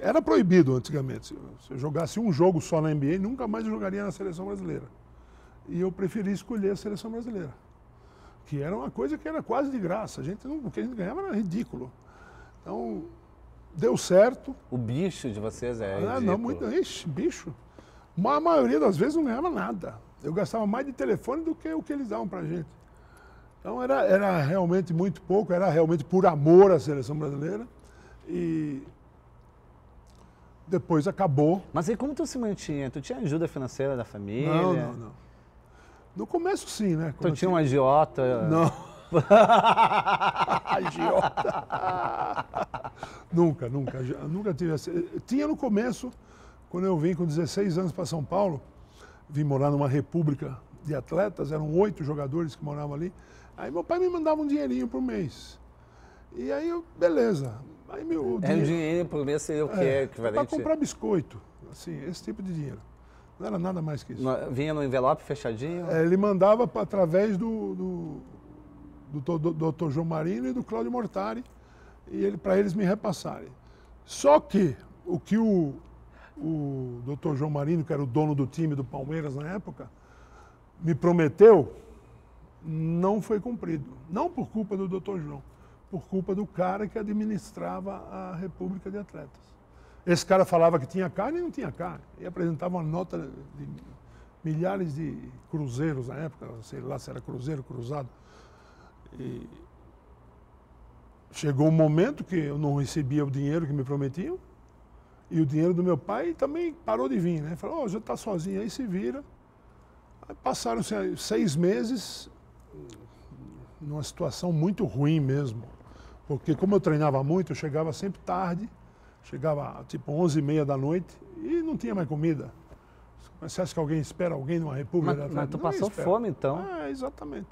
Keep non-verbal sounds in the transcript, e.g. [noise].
Era proibido antigamente. Se eu jogasse um jogo só na NBA, nunca mais eu jogaria na seleção brasileira. E eu preferi escolher a seleção brasileira, que era uma coisa que era quase de graça. A gente não, o que a gente ganhava era ridículo. Então, deu certo. O bicho de vocês é. Ah, não, muito. Ixi, bicho. Mas a maioria das vezes não ganhava nada. Eu gastava mais de telefone do que o que eles davam a gente. Então era, era realmente muito pouco, era realmente por amor à seleção brasileira. E depois acabou. Mas e como tu se mantinha? Tu tinha ajuda financeira da família? Não, não, não. No começo sim, né? tu tinha um agiota? Não. [laughs] agiota. nunca, nunca. Nunca tive assim. Tinha no começo, quando eu vim com 16 anos para São Paulo, vim morar numa república de atletas, eram oito jogadores que moravam ali. Aí meu pai me mandava um dinheirinho por mês. E aí, eu, beleza. Aí meu é dinheiro, um dinheiro por mês seria o que é, é equivalente? Para comprar biscoito, assim, esse tipo de dinheiro. Não era nada mais que isso. Vinha no envelope fechadinho? É, ele mandava pra, através do, do, do, do, do Dr. João Marino e do Cláudio Mortari, e ele, para eles me repassarem. Só que o que o, o Dr. João Marino, que era o dono do time do Palmeiras na época, me prometeu, não foi cumprido. Não por culpa do Dr. João por culpa do cara que administrava a República de Atletas. Esse cara falava que tinha carne e não tinha carne. E apresentava uma nota de milhares de cruzeiros na época, sei lá se era cruzeiro, cruzado. E chegou um momento que eu não recebia o dinheiro que me prometiam e o dinheiro do meu pai também parou de vir, né? Falou, oh, já está sozinho aí, se vira. Passaram-se seis meses numa situação muito ruim mesmo. Porque como eu treinava muito, eu chegava sempre tarde, chegava tipo 11 e meia da noite e não tinha mais comida. Você acha que alguém espera alguém numa república? Mas, mas tu passou fome então? É, exatamente.